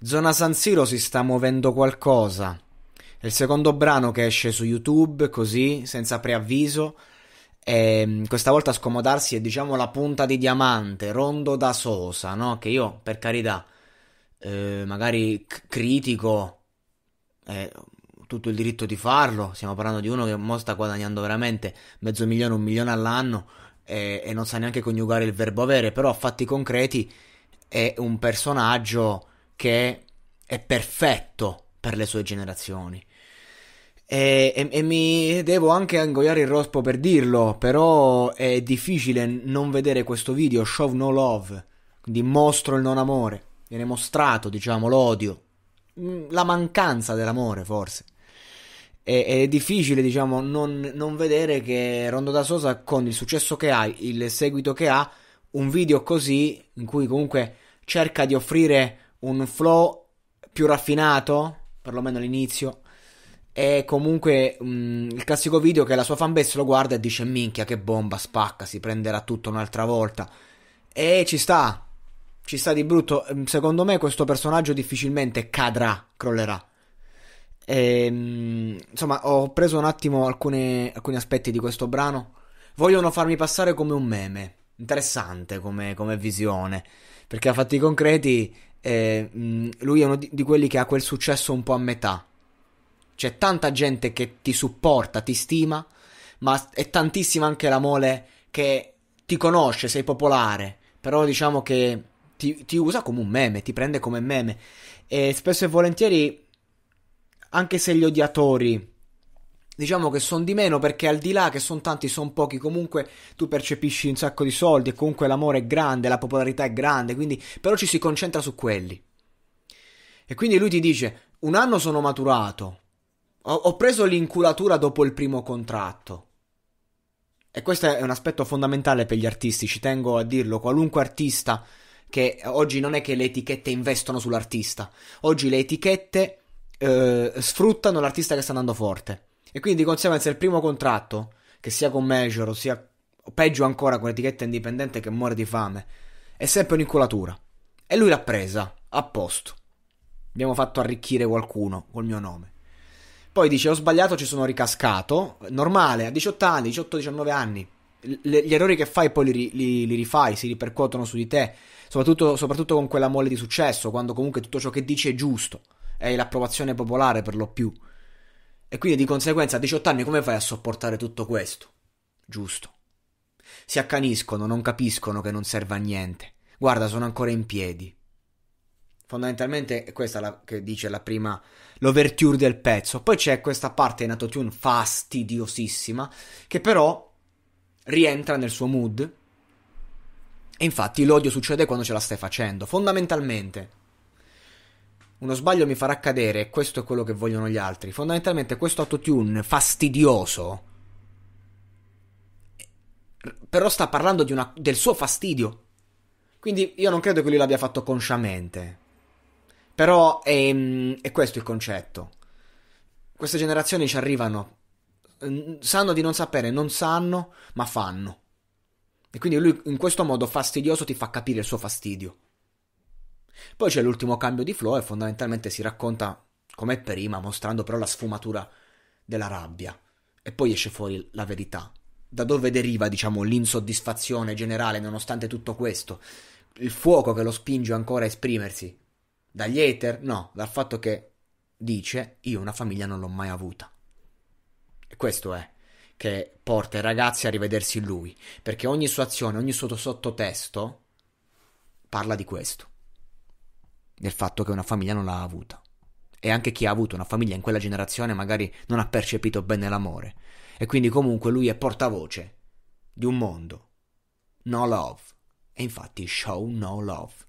Zona San Siro si sta muovendo qualcosa. È il secondo brano che esce su YouTube, così, senza preavviso. E, ehm, questa volta scomodarsi è diciamo la punta di diamante, rondo da Sosa, no? Che io, per carità, eh, magari c- critico, eh, tutto il diritto di farlo. Stiamo parlando di uno che mo sta guadagnando veramente mezzo milione, un milione all'anno e, e non sa neanche coniugare il verbo avere, però a fatti concreti è un personaggio che è perfetto per le sue generazioni. E, e, e, mi devo anche ingoiare il rospo per dirlo, però è difficile non vedere questo video, Show No Love, quindi mostro il non amore, viene mostrato, diciamo, l'odio, mm, la mancanza dell'amore forse. E, è difficile, diciamo, non, non vedere che Rondo da Sosa, con il successo che ha, il seguito che ha, un video così, in cui comunque cerca di offrire un flow più raffinato, perlomeno all'inizio. E comunque mh, mm, il classico video che la sua fanbase lo guarda e dice minchia che bomba, spacca, si prenderà tutto un'altra volta. E ci sta, ci sta di brutto. Mm, secondo me questo personaggio difficilmente cadrà, crollerà. E, ehm, mh, insomma, ho preso un attimo alcune, alcuni aspetti di questo brano. Vogliono farmi passare come un meme. Interessante come, come visione. Perché a fatti concreti eh, lui è uno di, di quelli che ha quel successo un po' a metà. C'è tanta gente che ti supporta, ti stima, ma è tantissima anche la mole che ti conosce, sei popolare, però diciamo che ti, ti, usa come un meme, ti prende come meme. E spesso e volentieri, anche se gli odiatori diciamo che sono di meno perché al di là che sono tanti, sono pochi, comunque tu percepisci un sacco di soldi e comunque l'amore è grande, la popolarità è grande, quindi però ci si concentra su quelli. E quindi lui ti dice, un anno sono maturato, ho, ho preso l'inculatura dopo il primo contratto. E questo è un aspetto fondamentale per gli artisti, ci tengo a dirlo, qualunque artista che oggi non è che le etichette investono sull'artista, oggi le etichette eh, sfruttano l'artista che sta andando forte e quindi di conseguenza il primo contratto, che sia con Major o sia o peggio ancora con l'etichetta indipendente che muore di fame, è sempre un'inculatura. E lui l'ha presa, a posto. Abbiamo fatto arricchire qualcuno col mio nome. Poi dice: Ho sbagliato, ci sono ricascato. Normale, a 18 anni, 18-19 anni. Le, gli errori che fai poi li, li, li, rifai, si ripercuotono su di te. Soprattutto, soprattutto con quella mole di successo, quando comunque tutto ciò che dici è giusto. È l'approvazione popolare per lo più. E quindi di conseguenza a 18 anni come fai a sopportare tutto questo? Giusto. Si accaniscono, non capiscono che non serve a niente. Guarda, sono ancora in piedi. Fondamentalmente è questa la, che dice la prima, l'overture del pezzo. Poi c'è questa parte in autotune fastidiosissima, che però rientra nel suo mood. E infatti l'odio succede quando ce la stai facendo. Fondamentalmente, uno sbaglio mi farà cadere e questo è quello che vogliono gli altri. Fondamentalmente questo autotune fastidioso però sta parlando una, del suo fastidio. Quindi io non credo che lui l'abbia fatto consciamente. Però è, mm, è questo il concetto. Queste generazioni ci arrivano, mm, sanno di non sapere, non sanno, ma fanno. E quindi lui in questo modo fastidioso ti fa capire il suo fastidio. Poi c'è l'ultimo cambio di flow e fondamentalmente si racconta come prima, mostrando però la sfumatura della rabbia. E poi esce fuori la verità. Da dove deriva, diciamo, l'insoddisfazione generale nonostante tutto questo? Il fuoco che lo spinge ancora a esprimersi? Dagli hater? No, dal fatto che dice io una famiglia non l'ho mai avuta. E questo è che porta i ragazzi a rivedersi in lui, perché ogni sua azione, ogni suo sottotesto parla di questo del fatto che una famiglia non l'ha avuta. E anche chi ha avuto una famiglia in quella generazione magari non ha percepito bene l'amore. E quindi comunque lui è portavoce di un mondo. No love. E infatti show no love.